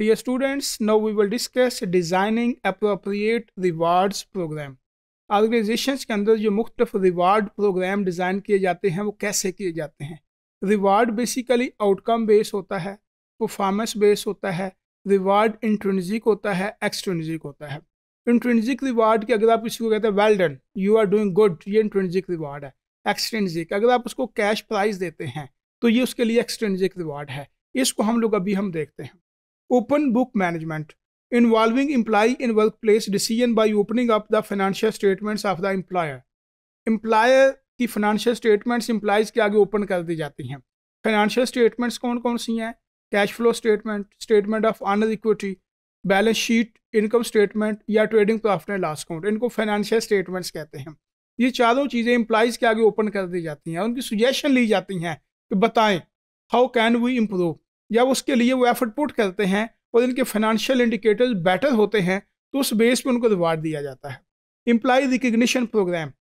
Dear students, now we will discuss designing appropriate rewards program. Organisations के अंदर जो मुख्तफ reward programme design किए जाते हैं वो कैसे किए जाते हैं रिवार्ड बेसिकली आउटकम बेस होता है परफॉर्मेंस बेस होता है रिवार्ड इंट्रेंजिक होता है एक्सट्रेंजिक होता है इंट्रेंजिक रिवार्ड की अगर आप किसी को कहते हैं well done you are doing good ये इंट्रेंजिक रिवार्ड है एक्सट्रेंजिक अगर आप उसको कैश प्राइज देते हैं तो ये उसके लिए एक्सट्रेंजिक रिवार्ड है इसको हम लोग अभी हम देखते हैं open book management involving employee in workplace decision by opening up the financial statements of the employer employer की फाइनेंशियल स्टेटमेंट्स इम्प्लाइज के आगे ओपन कर दी जाती हैं फाइनेंशियल स्टेटमेंट्स कौन कौन सी हैं cash flow statement statement of owner equity balance sheet income statement या trading profit and loss account इनको फाइनेंशियल स्टेटमेंट्स कहते हैं ये चारों चीज़ें इम्प्लाइज के आगे ओपन कर दी जाती हैं उनकी सुजेशन ली जाती हैं कि बताएं हाउ कैन वी इम्प्रूव या उसके लिए वो एफर्ट पुट करते हैं और इनके फाइनेंशियल इंडिकेटर्स बेटर होते हैं तो उस बेस पर उनको रिवार्ड दिया जाता है एम्प्लाई रिकग्निशन प्रोग्राम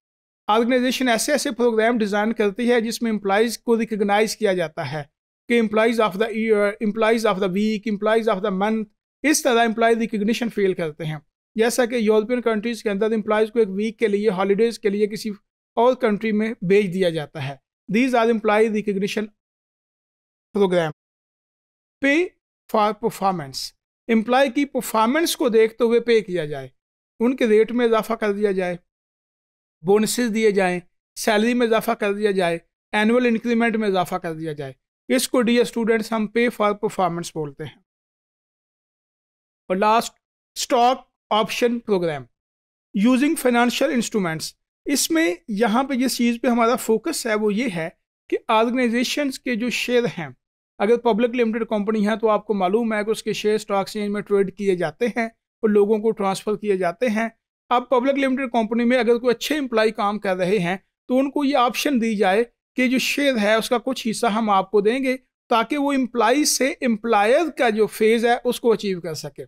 ऑर्गेनाइजेशन ऐसे ऐसे प्रोग्राम डिज़ाइन करती है जिसमें एम्प्लॉयज़ को रिकग्नाइज किया जाता है कि employees of the year employees of the week employees of the month इस तरह एम्प्लॉय रिकग्निशन फेल करते हैं जैसा कि यूरोपियन कंट्रीज़ के अंदर एम्प्लॉयज़ को एक वीक के लिए हॉलीडेज़ के लिए किसी और कंट्री में भेज दिया जाता है these are employee recognition programme pay for performance employee की परफॉर्मेंस को देखते हुए पे किया जाए उनके रेट में इजाफा कर दिया जाए बोनसेस दिए जाएँ सैलरी में इजाफा कर दिया जाए एनुअल इंक्रीमेंट में इजाफा कर दिया जाए इसको डी स्टूडेंट्स हम पे फॉर परफॉर्मेंस बोलते हैं और last stock option programme using financial instruments इसमें यहाँ पे जिस चीज़ पे हमारा फोकस है वो ये है कि ऑर्गेनाइजेशंस के जो शेयर हैं अगर पब्लिक लिमिटेड कंपनी है तो आपको मालूम है कि उसके शेयर स्टॉक एक्सचेंज में ट्रेड किए जाते हैं और लोगों को ट्रांसफ़र किए जाते हैं अब पब्लिक लिमिटेड कंपनी में अगर कोई अच्छे एम्प्लाई काम कर रहे हैं तो उनको ये ऑप्शन दी जाए कि जो शेयर है उसका कुछ हिस्सा हम आपको देंगे ताकि वो एम्प्लाई से एम्प्लायर का जो फेज़ है उसको अचीव कर सके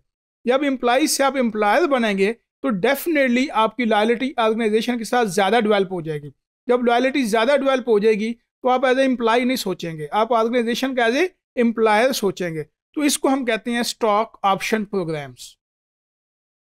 जब एम्प्लाई से आप एम्प्लायर बनेंगे तो डेफिनेटली आपकी लॉयलिटी ऑर्गेनाइजेशन के साथ ज़्यादा डिवेल्प हो जाएगी जब लॉयलिटी ज़्यादा डिवेल्प हो जाएगी तो आप एज ए इम्प्लाई नहीं सोचेंगे आप ऑर्गेनाइजेशन का एज ए इम्प्लायर सोचेंगे तो इसको हम कहते हैं स्टॉक ऑप्शन प्रोग्राम्स